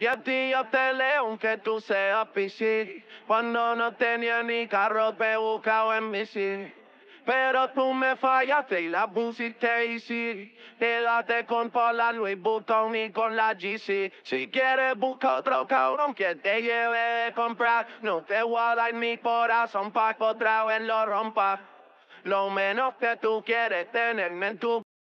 Y a ti yo te este leo aunque tú seas piscis. Cuando no tenía ni carro te buscaba en bici. Pero tú me fallaste y la pusiste Te Quédate con Paula Louis Vuitton y con la GC. Si quieres busca otro cabrón que te lleve de comprar. No te voy a dar mi corazón pa' que otra vez lo rompa. Lo menos que tú quieres tener en tu